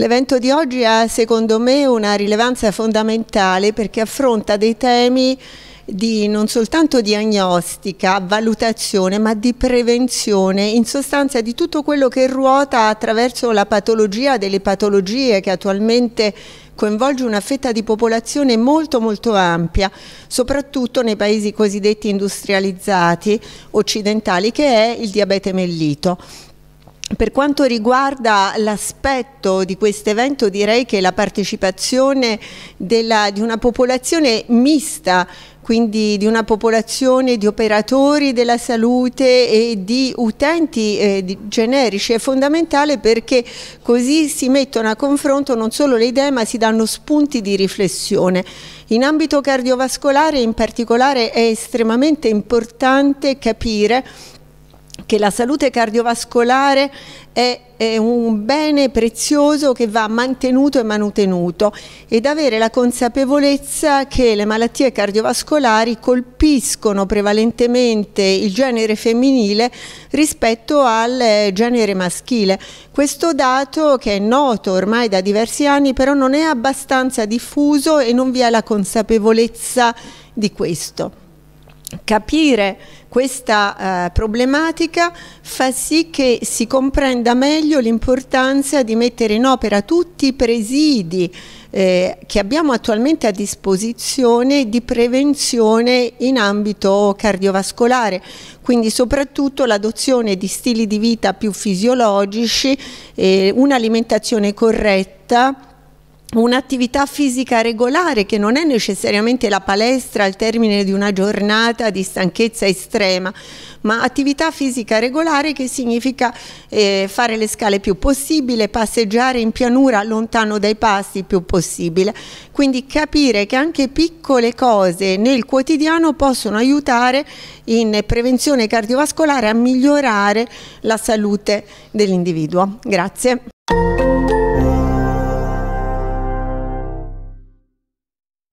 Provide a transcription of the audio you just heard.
L'evento di oggi ha secondo me una rilevanza fondamentale perché affronta dei temi di non soltanto diagnostica, valutazione, ma di prevenzione, in sostanza di tutto quello che ruota attraverso la patologia delle patologie che attualmente coinvolge una fetta di popolazione molto molto ampia, soprattutto nei paesi cosiddetti industrializzati occidentali, che è il diabete mellito. Per quanto riguarda l'aspetto di questo evento direi che la partecipazione della, di una popolazione mista quindi di una popolazione di operatori della salute e di utenti eh, generici è fondamentale perché così si mettono a confronto non solo le idee ma si danno spunti di riflessione. In ambito cardiovascolare in particolare è estremamente importante capire che la salute cardiovascolare è, è, un bene prezioso che va mantenuto e manutenuto ed avere la consapevolezza che le malattie cardiovascolari colpiscono prevalentemente il genere femminile rispetto al eh, genere maschile. Questo dato che è noto ormai da diversi anni però non è abbastanza diffuso e non vi è la consapevolezza di questo. Capire questa eh, problematica fa sì che si comprenda meglio l'importanza di mettere in opera tutti i presidi eh, che abbiamo attualmente a disposizione di prevenzione in ambito cardiovascolare, quindi soprattutto l'adozione di stili di vita più fisiologici, eh, un'alimentazione corretta, un'attività fisica regolare che non è necessariamente la palestra al termine di una giornata di stanchezza estrema, ma attività fisica regolare che significa eh, fare le scale più possibile, passeggiare in pianura lontano dai passi più possibile. Quindi capire che anche piccole cose nel quotidiano possono aiutare in prevenzione cardiovascolare a migliorare la salute dell'individuo. Grazie.